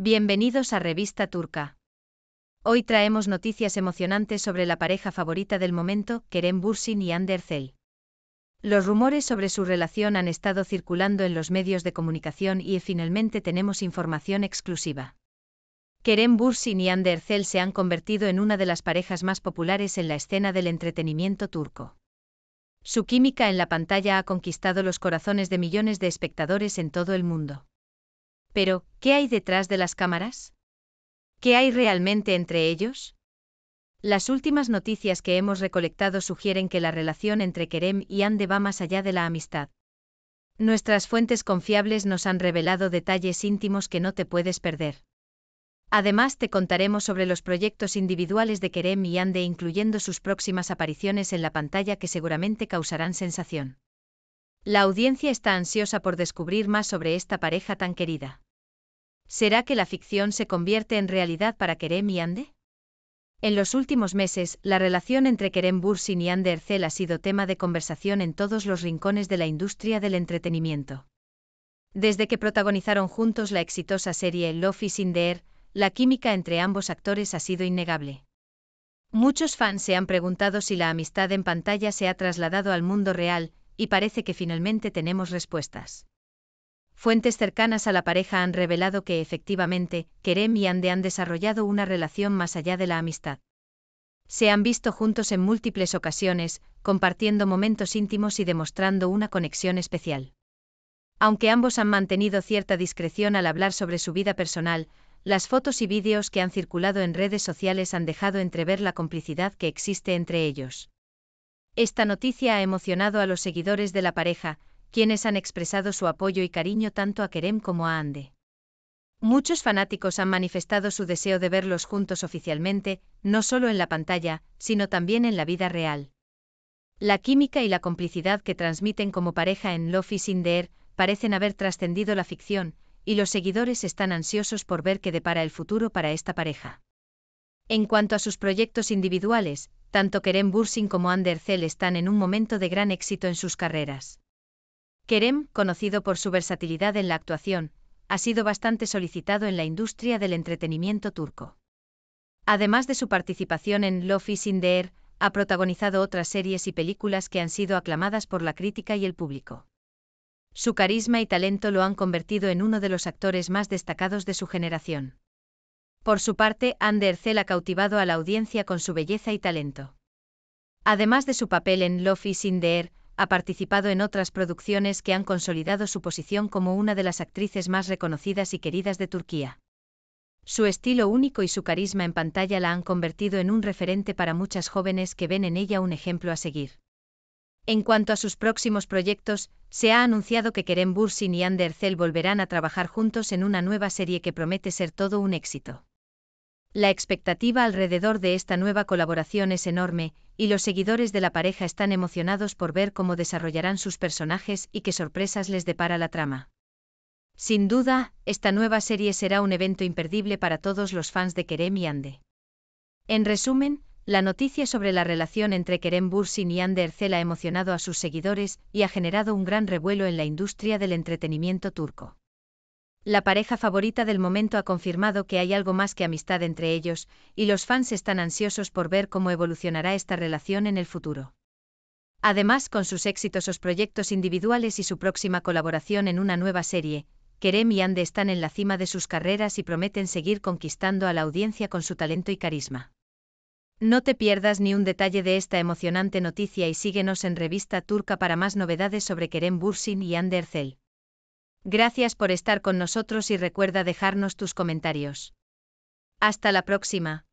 Bienvenidos a Revista Turca. Hoy traemos noticias emocionantes sobre la pareja favorita del momento, Kerem Bursin y Ander Los rumores sobre su relación han estado circulando en los medios de comunicación y finalmente tenemos información exclusiva. Kerem Bursin y Ander se han convertido en una de las parejas más populares en la escena del entretenimiento turco. Su química en la pantalla ha conquistado los corazones de millones de espectadores en todo el mundo. Pero, ¿qué hay detrás de las cámaras? ¿Qué hay realmente entre ellos? Las últimas noticias que hemos recolectado sugieren que la relación entre Kerem y Ande va más allá de la amistad. Nuestras fuentes confiables nos han revelado detalles íntimos que no te puedes perder. Además te contaremos sobre los proyectos individuales de Kerem y Ande incluyendo sus próximas apariciones en la pantalla que seguramente causarán sensación. La audiencia está ansiosa por descubrir más sobre esta pareja tan querida. ¿Será que la ficción se convierte en realidad para Kerem y Ande? En los últimos meses, la relación entre Kerem Bursin y Ande Ercel ha sido tema de conversación en todos los rincones de la industria del entretenimiento. Desde que protagonizaron juntos la exitosa serie Love is in the Air, la química entre ambos actores ha sido innegable. Muchos fans se han preguntado si la amistad en pantalla se ha trasladado al mundo real, y parece que finalmente tenemos respuestas. Fuentes cercanas a la pareja han revelado que efectivamente, Kerem y Ande han desarrollado una relación más allá de la amistad. Se han visto juntos en múltiples ocasiones, compartiendo momentos íntimos y demostrando una conexión especial. Aunque ambos han mantenido cierta discreción al hablar sobre su vida personal, las fotos y vídeos que han circulado en redes sociales han dejado entrever la complicidad que existe entre ellos. Esta noticia ha emocionado a los seguidores de la pareja, quienes han expresado su apoyo y cariño tanto a Kerem como a Ande. Muchos fanáticos han manifestado su deseo de verlos juntos oficialmente, no solo en la pantalla, sino también en la vida real. La química y la complicidad que transmiten como pareja en Love is in the Air parecen haber trascendido la ficción, y los seguidores están ansiosos por ver qué depara el futuro para esta pareja. En cuanto a sus proyectos individuales, tanto Kerem Bursin como Ander están en un momento de gran éxito en sus carreras. Kerem, conocido por su versatilidad en la actuación, ha sido bastante solicitado en la industria del entretenimiento turco. Además de su participación en Love is in the Air, ha protagonizado otras series y películas que han sido aclamadas por la crítica y el público. Su carisma y talento lo han convertido en uno de los actores más destacados de su generación. Por su parte, Hande Erçel ha cautivado a la audiencia con su belleza y talento. Además de su papel en Love is in ha participado en otras producciones que han consolidado su posición como una de las actrices más reconocidas y queridas de Turquía. Su estilo único y su carisma en pantalla la han convertido en un referente para muchas jóvenes que ven en ella un ejemplo a seguir. En cuanto a sus próximos proyectos, se ha anunciado que Kerem Bursin y Hande Erçel volverán a trabajar juntos en una nueva serie que promete ser todo un éxito. La expectativa alrededor de esta nueva colaboración es enorme, y los seguidores de la pareja están emocionados por ver cómo desarrollarán sus personajes y qué sorpresas les depara la trama. Sin duda, esta nueva serie será un evento imperdible para todos los fans de Kerem y Ande. En resumen, la noticia sobre la relación entre Kerem Bursin y Ande Ercel ha emocionado a sus seguidores y ha generado un gran revuelo en la industria del entretenimiento turco. La pareja favorita del momento ha confirmado que hay algo más que amistad entre ellos, y los fans están ansiosos por ver cómo evolucionará esta relación en el futuro. Además, con sus exitosos proyectos individuales y su próxima colaboración en una nueva serie, Kerem y Ande están en la cima de sus carreras y prometen seguir conquistando a la audiencia con su talento y carisma. No te pierdas ni un detalle de esta emocionante noticia y síguenos en Revista Turca para más novedades sobre Kerem Bursin y Ander Ercel. Gracias por estar con nosotros y recuerda dejarnos tus comentarios. Hasta la próxima.